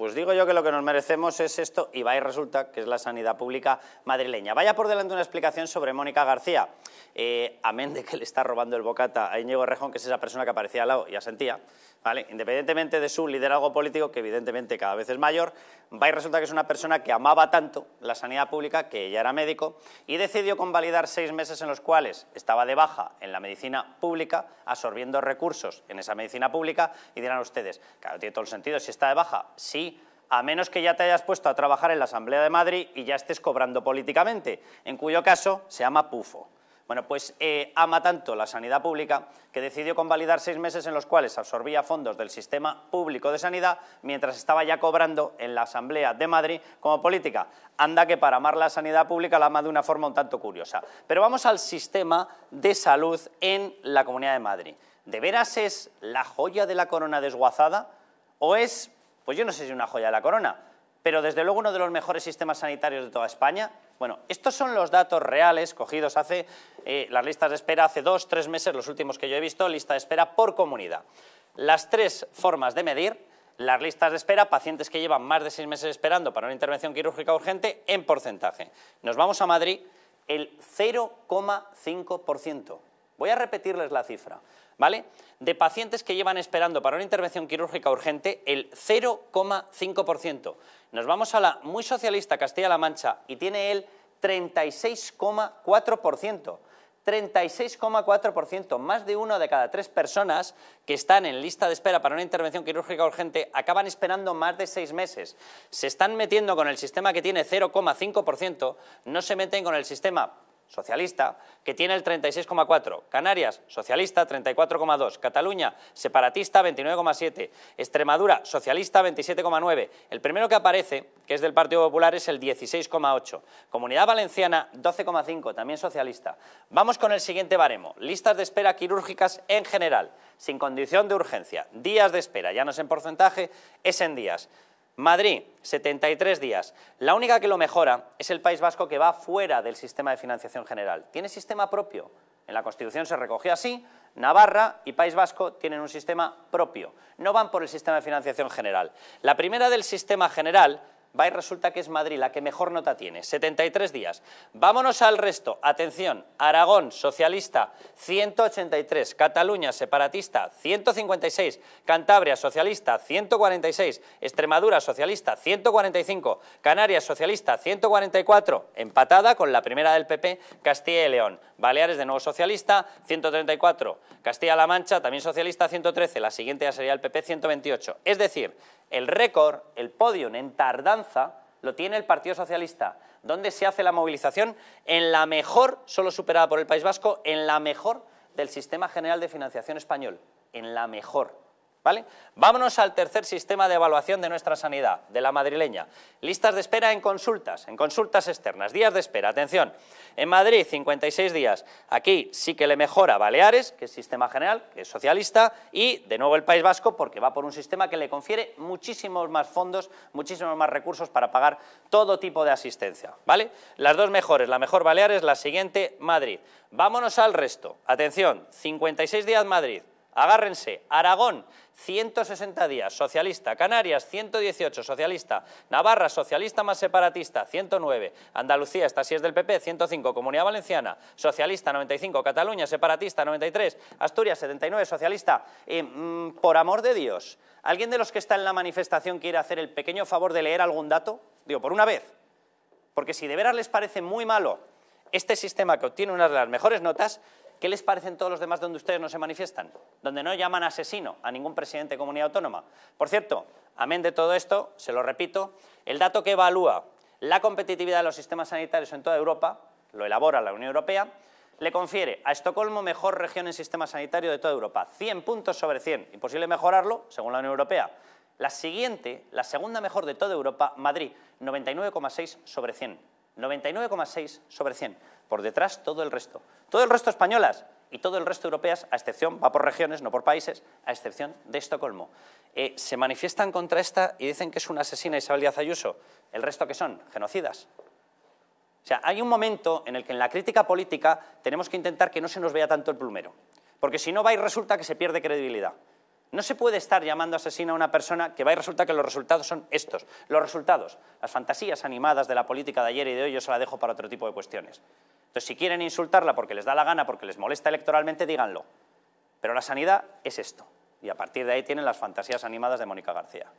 Pues digo yo que lo que nos merecemos es esto y va y resulta que es la sanidad pública madrileña. Vaya por delante una explicación sobre Mónica García. Eh, amén de que le está robando el bocata a Íñigo Rejón, que es esa persona que aparecía al lado y asentía, ¿vale? independientemente de su liderazgo político, que evidentemente cada vez es mayor, va y resulta que es una persona que amaba tanto la sanidad pública, que ella era médico, y decidió convalidar seis meses en los cuales estaba de baja en la medicina pública, absorbiendo recursos en esa medicina pública, y dirán ustedes, claro, tiene todo el sentido, si está de baja, sí, a menos que ya te hayas puesto a trabajar en la Asamblea de Madrid y ya estés cobrando políticamente, en cuyo caso se llama pufo. Bueno, pues eh, ama tanto la sanidad pública que decidió convalidar seis meses en los cuales absorbía fondos del sistema público de sanidad mientras estaba ya cobrando en la Asamblea de Madrid como política. Anda que para amar la sanidad pública la ama de una forma un tanto curiosa. Pero vamos al sistema de salud en la Comunidad de Madrid. ¿De veras es la joya de la corona desguazada? ¿O es pues yo no sé si una joya de la corona, pero desde luego uno de los mejores sistemas sanitarios de toda España. Bueno, estos son los datos reales cogidos hace eh, las listas de espera hace dos, tres meses, los últimos que yo he visto, lista de espera por comunidad. Las tres formas de medir las listas de espera, pacientes que llevan más de seis meses esperando para una intervención quirúrgica urgente en porcentaje. Nos vamos a Madrid, el 0,5%. Voy a repetirles la cifra, ¿vale? De pacientes que llevan esperando para una intervención quirúrgica urgente el 0,5%. Nos vamos a la muy socialista Castilla-La Mancha y tiene el 36,4%. 36,4%, más de uno de cada tres personas que están en lista de espera para una intervención quirúrgica urgente acaban esperando más de seis meses. Se están metiendo con el sistema que tiene 0,5%, no se meten con el sistema socialista, que tiene el 36,4%, Canarias, socialista, 34,2%, Cataluña, separatista, 29,7%, Extremadura, socialista, 27,9%, el primero que aparece, que es del Partido Popular, es el 16,8%, Comunidad Valenciana, 12,5%, también socialista. Vamos con el siguiente baremo, listas de espera quirúrgicas en general, sin condición de urgencia, días de espera, ya no es en porcentaje, es en días. Madrid, 73 días. La única que lo mejora es el País Vasco que va fuera del sistema de financiación general. Tiene sistema propio. En la Constitución se recogió así, Navarra y País Vasco tienen un sistema propio. No van por el sistema de financiación general. La primera del sistema general va y resulta que es Madrid la que mejor nota tiene, 73 días. Vámonos al resto, atención, Aragón, socialista, 183, Cataluña, separatista, 156, Cantabria, socialista, 146, Extremadura, socialista, 145, Canarias, socialista, 144, empatada con la primera del PP, Castilla y León, Baleares, de nuevo socialista, 134, Castilla-La Mancha, también socialista, 113, la siguiente ya sería el PP, 128. Es decir, el récord, el podio en tardanza, lo tiene el Partido Socialista, donde se hace la movilización en la mejor, solo superada por el País Vasco, en la mejor del Sistema General de Financiación Español, en la mejor. Vámonos al tercer sistema de evaluación de nuestra sanidad, de la madrileña. Listas de espera en consultas, en consultas externas, días de espera, atención. En Madrid, 56 días. Aquí sí que le mejora Baleares, que es sistema general, que es socialista, y de nuevo el País Vasco, porque va por un sistema que le confiere muchísimos más fondos, muchísimos más recursos para pagar todo tipo de asistencia, ¿vale? Las dos mejores, la mejor Baleares, la siguiente Madrid. Vámonos al resto. Atención, 56 días Madrid, agárrense, Aragón, 160 días, socialista, Canarias, 118, socialista, Navarra, socialista más separatista, 109, Andalucía, esta sí es del PP, 105, Comunidad Valenciana, socialista, 95, Cataluña, separatista, 93, Asturias, 79, socialista, mm, por amor de Dios, ¿alguien de los que está en la manifestación quiere hacer el pequeño favor de leer algún dato? Digo, por una vez, porque si de veras les parece muy malo este sistema que obtiene una de las mejores notas, ¿Qué les parecen todos los demás donde ustedes no se manifiestan? Donde no llaman asesino a ningún presidente de comunidad autónoma. Por cierto, amén de todo esto, se lo repito, el dato que evalúa la competitividad de los sistemas sanitarios en toda Europa, lo elabora la Unión Europea, le confiere a Estocolmo mejor región en sistema sanitario de toda Europa. 100 puntos sobre 100. Imposible mejorarlo, según la Unión Europea. La siguiente, la segunda mejor de toda Europa, Madrid, 99,6 sobre 100. 99,6 sobre 100. Por detrás todo el resto. Todo el resto españolas y todo el resto europeas, a excepción, va por regiones, no por países, a excepción de Estocolmo. Eh, se manifiestan contra esta y dicen que es una asesina Isabel Díaz Ayuso. ¿El resto que son? Genocidas. O sea, hay un momento en el que en la crítica política tenemos que intentar que no se nos vea tanto el plumero. Porque si no va resulta que se pierde credibilidad. No se puede estar llamando asesina a una persona que va y resulta que los resultados son estos. Los resultados, las fantasías animadas de la política de ayer y de hoy, yo se la dejo para otro tipo de cuestiones. Entonces, si quieren insultarla porque les da la gana, porque les molesta electoralmente, díganlo. Pero la sanidad es esto. Y a partir de ahí tienen las fantasías animadas de Mónica García.